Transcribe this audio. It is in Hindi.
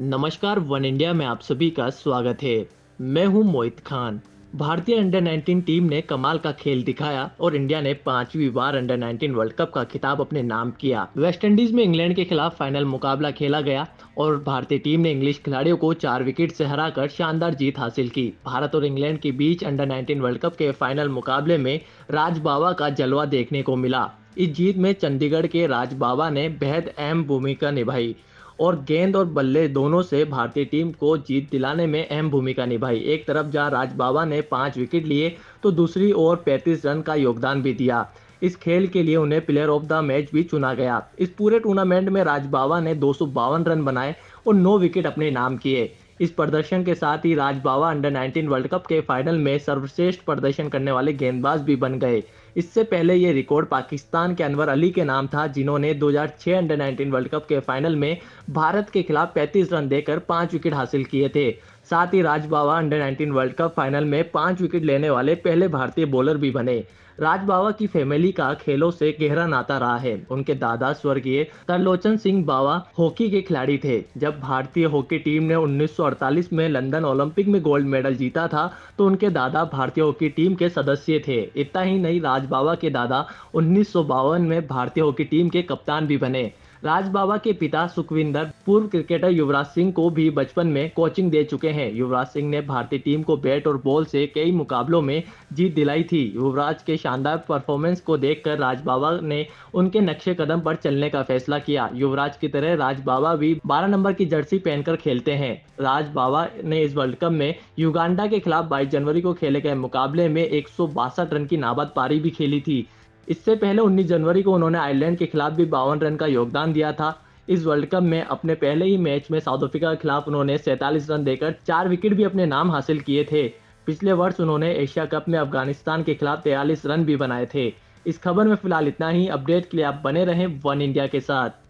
नमस्कार वन इंडिया में आप सभी का स्वागत है मैं हूं मोहित खान भारतीय अंडर 19 टीम ने कमाल का खेल दिखाया और इंडिया ने पांचवी बार अंडर 19 वर्ल्ड कप का खिताब अपने नाम किया वेस्ट इंडीज में इंग्लैंड के खिलाफ फाइनल मुकाबला खेला गया और भारतीय टीम ने इंग्लिश खिलाड़ियों को चार विकेट से हराकर शानदार जीत हासिल की भारत और इंग्लैंड के बीच अंडर नाइनटीन वर्ल्ड कप के फाइनल मुकाबले में राज बाबा का जलवा देखने को मिला इस जीत में चंडीगढ़ के राज बाबा ने बेहद अहम भूमिका निभाई और गेंद और बल्ले दोनों से भारतीय टीम को जीत दिलाने में अहम भूमिका निभाई एक तरफ जहां राज बाबा ने पाँच विकेट लिए तो दूसरी ओर पैंतीस रन का योगदान भी दिया इस खेल के लिए उन्हें प्लेयर ऑफ द मैच भी चुना गया इस पूरे टूर्नामेंट में राज बाबा ने दो रन बनाए और नौ विकेट अपने नाम किए इस प्रदर्शन के साथ ही Raj Bawa under 19 world cup के फाइनल में सर्वश्रेष्ठ प्रदर्शन करने वाले गेंदबाज भी बन गए इससे पहले ये रिकॉर्ड पाकिस्तान के अनवर अली के नाम था जिन्होंने 2006 अंडर 19 वर्ल्ड कप के फाइनल में भारत के खिलाफ 35 रन देकर पाँच विकेट हासिल किए थे साथ ही Raj Bawa under 19 world cup final में पांच विकेट लेने वाले पहले भारतीय बॉलर भी बने राजबावा की फैमिली का खेलों से गहरा नाता रहा है उनके दादा स्वर्गीय तरलोचन सिंह बावा हॉकी के खिलाड़ी थे जब भारतीय हॉकी टीम ने 1948 में लंदन ओलंपिक में गोल्ड मेडल जीता था तो उनके दादा भारतीय हॉकी टीम के सदस्य थे इतना ही नहीं राजबावा के दादा उन्नीस में भारतीय हॉकी टीम के कप्तान भी बने राज बाबा के पिता सुखविंदर पूर्व क्रिकेटर युवराज सिंह को भी बचपन में कोचिंग दे चुके हैं युवराज सिंह ने भारतीय टीम को बैट और बॉल से कई मुकाबलों में जीत दिलाई थी युवराज के शानदार परफॉर्मेंस को देखकर राज बाबा ने उनके नक्शे कदम पर चलने का फैसला किया युवराज की तरह राज बाबा भी बारह नंबर की जर्सी पहनकर खेलते हैं राज बाबा ने इस वर्ल्ड कप में युगांडा के खिलाफ बाईस जनवरी को खेले गए मुकाबले में एक रन की नाबाद पारी भी खेली थी इससे पहले 19 जनवरी को उन्होंने आयरलैंड के खिलाफ भी बावन रन का योगदान दिया था इस वर्ल्ड कप में अपने पहले ही मैच में साउथ अफ्रीका के खिलाफ उन्होंने सैंतालीस रन देकर चार विकेट भी अपने नाम हासिल किए थे पिछले वर्ष उन्होंने एशिया कप में अफगानिस्तान के खिलाफ तैयलीस रन भी बनाए थे इस खबर में फिलहाल इतना ही अपडेट के लिए आप बने रहें वन इंडिया के साथ